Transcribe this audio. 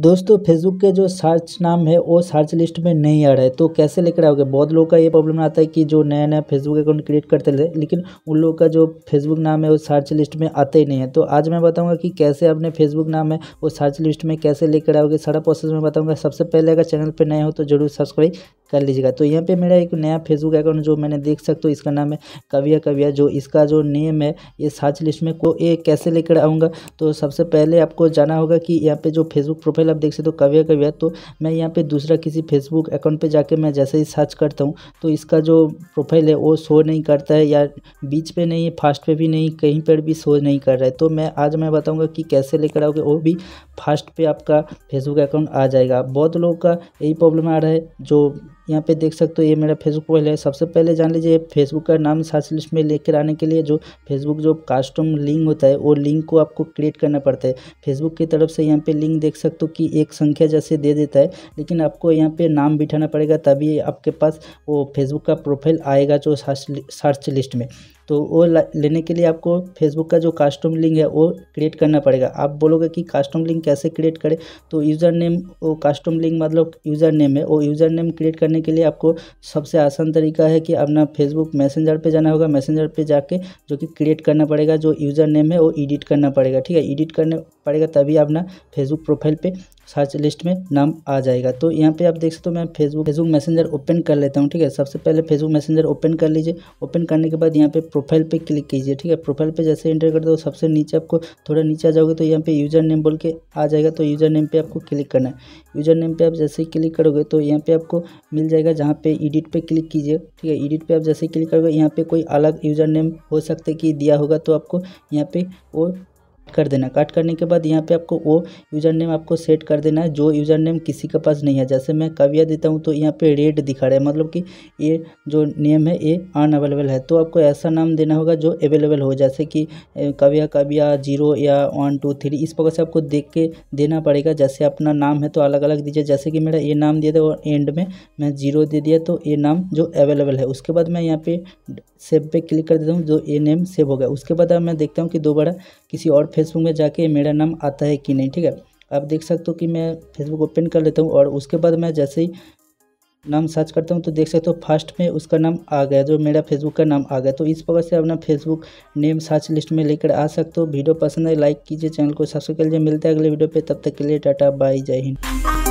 दोस्तों फेसबुक के जो सर्च नाम है वो सर्च लिस्ट में नहीं आ रहा है तो कैसे लेकर आओगे बहुत लोगों का ये प्रॉब्लम आता है कि जो नया नया फेसबुक अकाउंट क्रिएट करते थे लेकिन उन लोगों का जो फेसबुक नाम है वो सर्च लिस्ट में आता ही नहीं है तो आज मैं बताऊंगा कि कैसे अपने फेसबुक नाम है वो सर्च लिस्ट में कैसे लेकर आओगे सारा प्रोसेस मैं बताऊँगा सबसे पहले अगर चैनल पर नए हो तो जरूर सब्सक्राइब कर लीजिएगा तो यहाँ पे मेरा एक नया फेसबुक अकाउंट जो मैंने देख सकते हो इसका नाम है कविया कविया जो इसका जो नेम है ये सर्च लिस्ट में को ये कैसे लेकर आऊँगा तो सबसे पहले आपको जाना होगा कि यहाँ पे जो फेसबुक प्रोफाइल आप देख सकते हो कविया कविया तो मैं यहाँ पे दूसरा किसी फेसबुक अकाउंट पर जाके मैं जैसे ही सर्च करता हूँ तो इसका जो प्रोफाइल है वो शो नहीं करता है या बीच पे नहीं है फास्ट पे भी नहीं कहीं पर भी शो नहीं कर रहा है तो मैं आज मैं बताऊँगा कि कैसे लेकर आओगे वो भी फास्ट पे आपका फेसबुक अकाउंट आ जाएगा बहुत लोगों का यही प्रॉब्लम आ रहा है जो यहाँ पे देख सकते हो ये मेरा फेसबुक पहले है सबसे पहले जान लीजिए फेसबुक का नाम सर्च लिस्ट में लेकर आने के लिए जो फेसबुक जो कास्टम लिंक होता है वो लिंक को आपको क्रिएट करना पड़ता है फेसबुक की तरफ से यहाँ पे लिंक देख सकते हो कि एक संख्या जैसे दे देता है लेकिन आपको यहाँ पे नाम बिठाना पड़ेगा तभी आपके पास वो फेसबुक का प्रोफाइल आएगा जो सर्च लिस्ट में तो वो लेने के लिए आपको फेसबुक का जो कास्टम लिंक है वो क्रिएट करना पड़ेगा आप बोलोगे कि कास्टम लिंक कैसे क्रिएट करें तो यूज़र नेम वो कास्टम लिंक मतलब यूज़र नेम है वो यूज़र नेम क्रिएट करने के लिए आपको सबसे आसान तरीका है कि अपना फेसबुक मैसेंजर पर जाना होगा मैसेंजर पर जाके जो कि क्रिएट करना पड़ेगा जो यूज़र नेम है वो एडिट करना पड़ेगा ठीक है एडिट करने पड़ेगा तभी अपना फेसबुक प्रोफाइल पे सर्च लिस्ट में नाम आ जाएगा तो यहाँ पे आप देख सकते हो मैं फेसबुक फेसबुक मैसेंजर ओपन कर लेता हूँ ठीक है सबसे पहले फेसबुक मैसेंजर ओपन कर लीजिए ओपन करने के बाद यहाँ पे प्रोफाइल पे क्लिक कीजिए ठीक है प्रोफाइल पे जैसे एंटर कर दो सबसे नीचे आपको थोड़ा नीचे आ जाओगे तो यहाँ पे यूज़र नेम बोल के आ जाएगा तो यूज़र नेम पर आपको क्लिक करना है यूज़र नेम पर आप जैसे ही क्लिक करोगे तो यहाँ पर आपको मिल जाएगा जहाँ पे एडिट पर क्लिक कीजिए ठीक है एडिट पर आप जैसे क्लिक करोगे यहाँ पर कोई अलग यूज़र नेम हो सकता है कि दिया होगा तो आपको यहाँ पे वो कर देना कट करने के बाद यहाँ पे आपको वो यूज़र नेम आपको सेट कर देना है जो यूज़र नेम किसी के पास नहीं है जैसे मैं कविया देता हूँ तो यहाँ पे रेड दिखा रहा है मतलब कि ये जो नेम है ये अन अवेलेबल है तो आपको ऐसा नाम देना होगा जो अवेलेबल हो जैसे कि कविया कविया जीरो या वन टू थ्री इस प्रकार से आपको देख के देना पड़ेगा जैसे अपना नाम है तो अलग अलग दीजिए जैसे कि मेरा ये नाम दिया था और एंड में मैं जीरो दे दिया तो ये नाम जो अवेलेबल है उसके बाद मैं यहाँ पे सेव पे क्लिक कर देता हूँ जो ये नेम सेव हो गया उसके बाद मैं देखता हूँ कि दोबारा किसी और फेसबुक में जाके मेरा नाम आता है कि नहीं ठीक है आप देख सकते हो कि मैं फेसबुक ओपन कर लेता हूँ और उसके बाद मैं जैसे ही नाम सर्च करता हूँ तो देख सकते हो फर्स्ट में उसका नाम आ गया जो मेरा फेसबुक का नाम आ गया तो इस प्रकार से अपना फेसबुक नेम सर्च लिस्ट में लेकर आ सकते हो वीडियो पसंद है लाइक कीजिए चैनल को सब्सक्राइब कर लीजिए मिलते हैं अगले वीडियो पे तब तक के लिए टाटा बाय जय हिंद